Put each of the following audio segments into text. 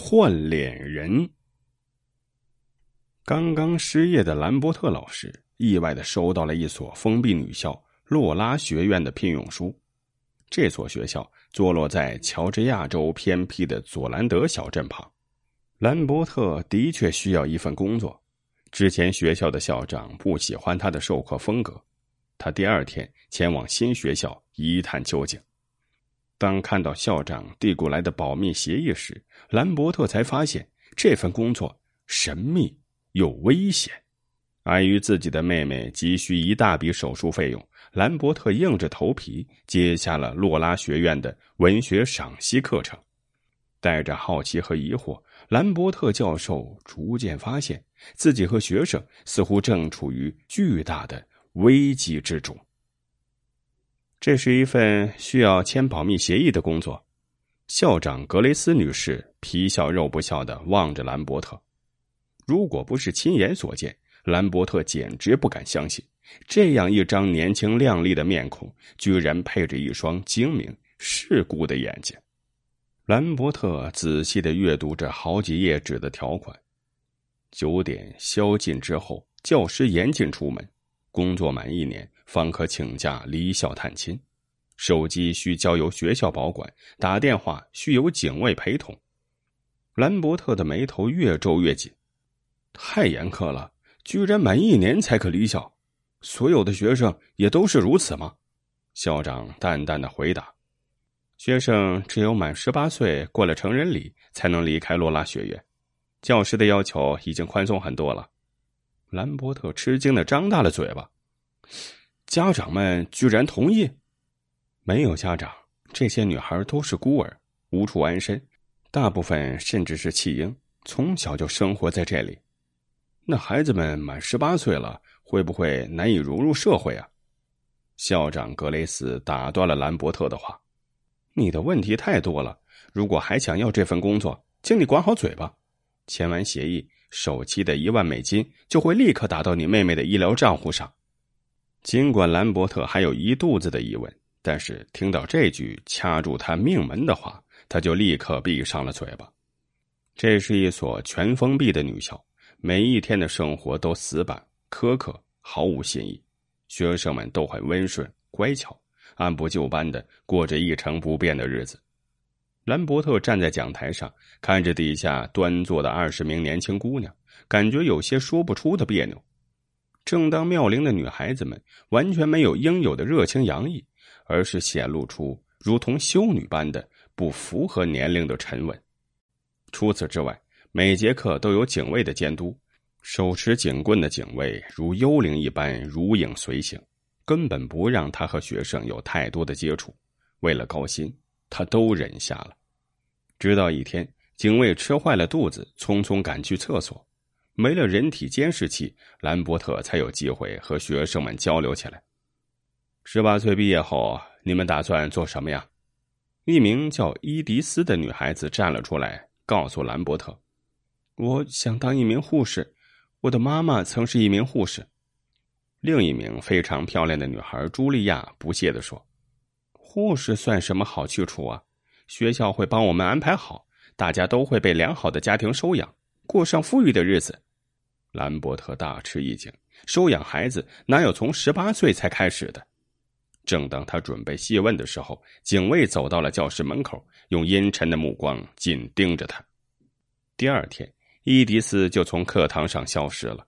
换脸人。刚刚失业的兰伯特老师意外的收到了一所封闭女校——洛拉学院的聘用书。这所学校坐落在乔治亚州偏僻的佐兰德小镇旁。兰伯特的确需要一份工作。之前学校的校长不喜欢他的授课风格，他第二天前往新学校一探究竟。当看到校长递过来的保密协议时，兰伯特才发现这份工作神秘又危险。碍于自己的妹妹急需一大笔手术费用，兰伯特硬着头皮接下了洛拉学院的文学赏析课程。带着好奇和疑惑，兰伯特教授逐渐发现自己和学生似乎正处于巨大的危机之中。这是一份需要签保密协议的工作。校长格雷斯女士皮笑肉不笑的望着兰伯特。如果不是亲眼所见，兰伯特简直不敢相信，这样一张年轻靓丽的面孔，居然配着一双精明世故的眼睛。兰伯特仔细的阅读着好几页纸的条款。九点宵禁之后，教师严禁出门。工作满一年方可请假离校探亲，手机需交由学校保管，打电话需由警卫陪同。兰伯特的眉头越皱越紧，太严苛了，居然满一年才可离校。所有的学生也都是如此吗？校长淡淡的回答：“学生只有满十八岁，过了成人礼才能离开洛拉学院。教师的要求已经宽松很多了。”兰伯特吃惊的张大了嘴巴，家长们居然同意？没有家长，这些女孩都是孤儿，无处安身，大部分甚至是弃婴，从小就生活在这里。那孩子们满十八岁了，会不会难以融入社会啊？校长格雷斯打断了兰伯特的话：“你的问题太多了，如果还想要这份工作，请你管好嘴巴。”签完协议。手机的一万美金就会立刻打到你妹妹的医疗账户上。尽管兰伯特还有一肚子的疑问，但是听到这句掐住他命门的话，他就立刻闭上了嘴巴。这是一所全封闭的女校，每一天的生活都死板、苛刻、毫无新意。学生们都很温顺、乖巧，按部就班的过着一成不变的日子。兰伯特站在讲台上，看着底下端坐的二十名年轻姑娘，感觉有些说不出的别扭。正当妙龄的女孩子们完全没有应有的热情洋溢，而是显露出如同修女般的不符合年龄的沉稳。除此之外，每节课都有警卫的监督，手持警棍的警卫如幽灵一般如影随形，根本不让他和学生有太多的接触。为了高薪，他都忍下了。直到一天，警卫吃坏了肚子，匆匆赶去厕所，没了人体监视器，兰伯特才有机会和学生们交流起来。十八岁毕业后，你们打算做什么呀？一名叫伊迪丝的女孩子站了出来，告诉兰伯特：“我想当一名护士，我的妈妈曾是一名护士。”另一名非常漂亮的女孩朱莉亚不屑地说：“护士算什么好去处啊？”学校会帮我们安排好，大家都会被良好的家庭收养，过上富裕的日子。兰伯特大吃一惊：收养孩子哪有从十八岁才开始的？正当他准备细问的时候，警卫走到了教室门口，用阴沉的目光紧盯着他。第二天，伊迪丝就从课堂上消失了。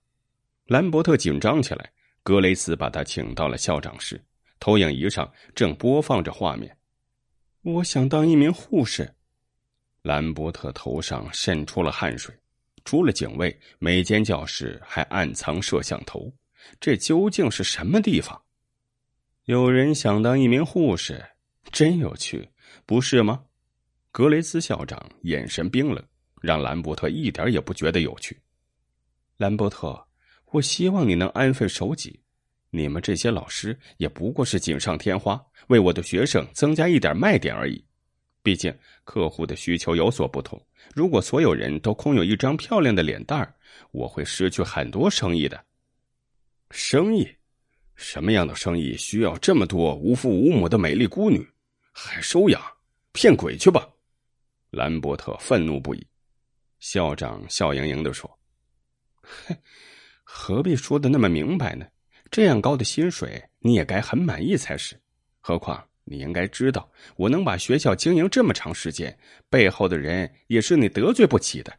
兰伯特紧张起来。格雷斯把他请到了校长室，投影仪上正播放着画面。我想当一名护士，兰伯特头上渗出了汗水。除了警卫，每间教室还暗藏摄像头，这究竟是什么地方？有人想当一名护士，真有趣，不是吗？格雷斯校长眼神冰冷，让兰伯特一点也不觉得有趣。兰伯特，我希望你能安分守己。你们这些老师也不过是锦上添花，为我的学生增加一点卖点而已。毕竟客户的需求有所不同。如果所有人都空有一张漂亮的脸蛋儿，我会失去很多生意的。生意，什么样的生意需要这么多无父无母的美丽孤女？还收养？骗鬼去吧！兰伯特愤怒不已。校长笑盈盈的说：“哼，何必说的那么明白呢？”这样高的薪水，你也该很满意才是。何况你应该知道，我能把学校经营这么长时间，背后的人也是你得罪不起的。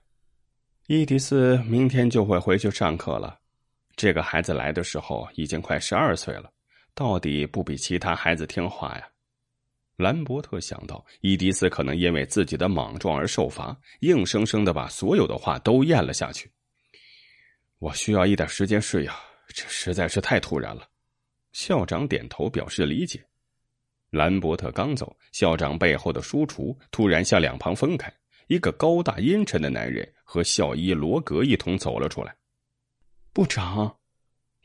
伊迪丝明天就会回去上课了。这个孩子来的时候已经快十二岁了，到底不比其他孩子听话呀。兰伯特想到伊迪丝可能因为自己的莽撞而受罚，硬生生的把所有的话都咽了下去。我需要一点时间适应。这实在是太突然了，校长点头表示理解。兰伯特刚走，校长背后的书橱突然向两旁分开，一个高大阴沉的男人和校医罗格一同走了出来。部长，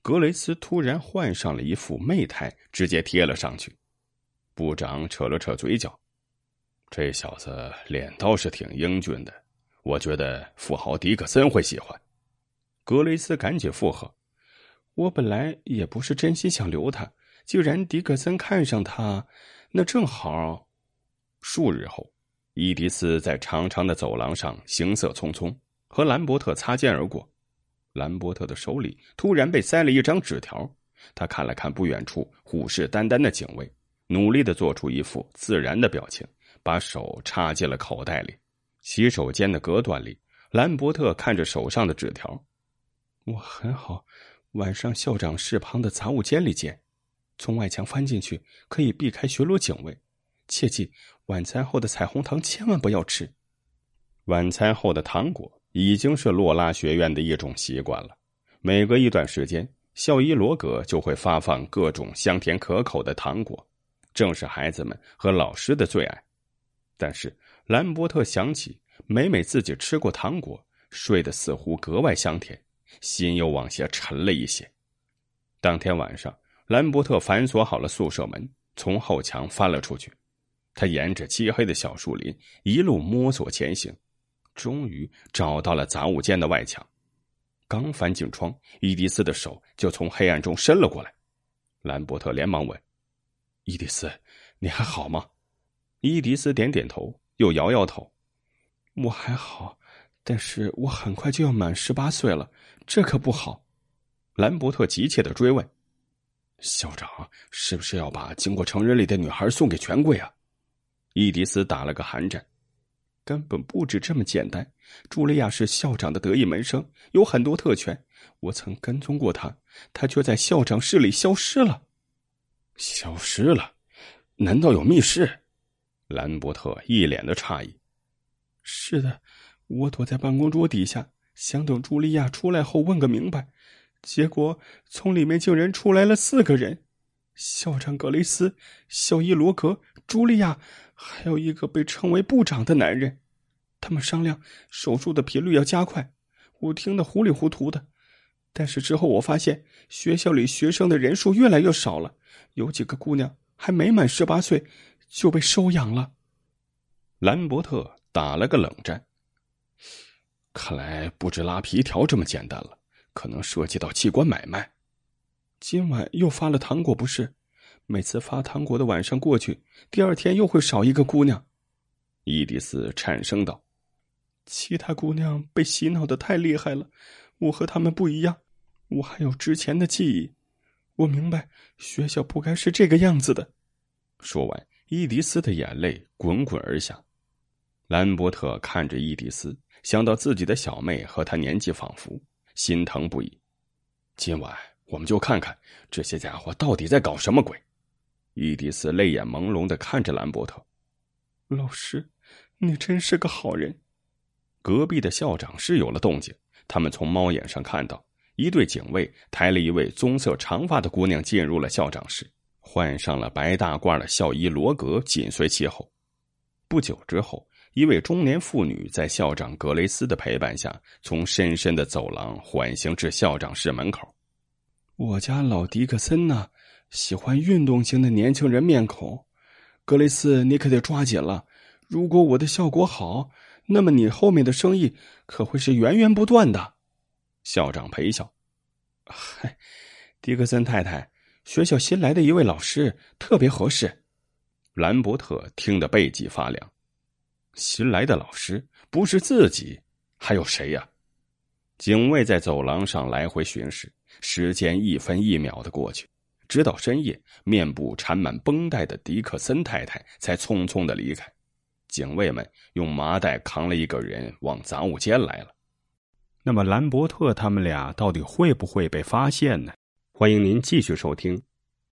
格雷斯突然换上了一副媚态，直接贴了上去。部长扯了扯嘴角，这小子脸倒是挺英俊的，我觉得富豪迪克森会喜欢。格雷斯赶紧附和。我本来也不是真心想留他。既然迪克森看上他，那正好。数日后，伊迪斯在长长的走廊上行色匆匆，和兰伯特擦肩而过。兰伯特的手里突然被塞了一张纸条，他看了看不远处虎视眈眈的警卫，努力的做出一副自然的表情，把手插进了口袋里。洗手间的隔断里，兰伯特看着手上的纸条：“我很好。”晚上，校长室旁的杂物间里见。从外墙翻进去，可以避开巡逻警卫。切记，晚餐后的彩虹糖千万不要吃。晚餐后的糖果已经是洛拉学院的一种习惯了。每隔一段时间，校医罗格就会发放各种香甜可口的糖果，正是孩子们和老师的最爱。但是，兰伯特想起，每每自己吃过糖果，睡得似乎格外香甜。心又往下沉了一些。当天晚上，兰伯特反锁好了宿舍门，从后墙翻了出去。他沿着漆黑的小树林一路摸索前行，终于找到了杂物间的外墙。刚翻进窗，伊迪丝的手就从黑暗中伸了过来。兰伯特连忙问：“伊迪丝，你还好吗？”伊迪丝点点头，又摇摇头：“我还好。”但是我很快就要满十八岁了，这可不好。”兰伯特急切的追问，“校长是不是要把经过成人礼的女孩送给权贵啊？”伊迪丝打了个寒颤：“根本不止这么简单。”茱莉亚是校长的得意门生，有很多特权。我曾跟踪过她，她却在校长室里消失了，消失了？难道有密室？”兰伯特一脸的诧异，“是的。”我躲在办公桌底下，想等茱莉亚出来后问个明白，结果从里面竟然出来了四个人：校长格雷斯、校医罗格、茱莉亚，还有一个被称为部长的男人。他们商量手术的频率要加快。我听得糊里糊涂的，但是之后我发现学校里学生的人数越来越少了，有几个姑娘还没满十八岁就被收养了。兰伯特打了个冷战。看来不止拉皮条这么简单了，可能涉及到器官买卖。今晚又发了糖果，不是？每次发糖果的晚上过去，第二天又会少一个姑娘。伊迪丝颤声道：“其他姑娘被洗脑的太厉害了，我和他们不一样，我还有之前的记忆。我明白学校不该是这个样子的。”说完，伊迪斯的眼泪滚滚而下。兰伯特看着伊迪丝，想到自己的小妹和她年纪仿佛，心疼不已。今晚我们就看看这些家伙到底在搞什么鬼。伊迪丝泪眼朦胧的看着兰伯特，老师，你真是个好人。隔壁的校长室有了动静，他们从猫眼上看到一队警卫抬了一位棕色长发的姑娘进入了校长室，换上了白大褂的校医罗格紧随其后。不久之后。一位中年妇女在校长格雷斯的陪伴下，从深深的走廊缓行至校长室门口。我家老迪克森呢，喜欢运动型的年轻人面孔。格雷斯，你可得抓紧了。如果我的效果好，那么你后面的生意可会是源源不断的。校长陪笑：“嗨，迪克森太太，学校新来的一位老师特别合适。”兰伯特听得背脊发凉。新来的老师不是自己，还有谁呀？警卫在走廊上来回巡视，时间一分一秒的过去，直到深夜，面部缠满绷带的迪克森太太才匆匆的离开。警卫们用麻袋扛了一个人往杂物间来了。那么兰伯特他们俩到底会不会被发现呢？欢迎您继续收听。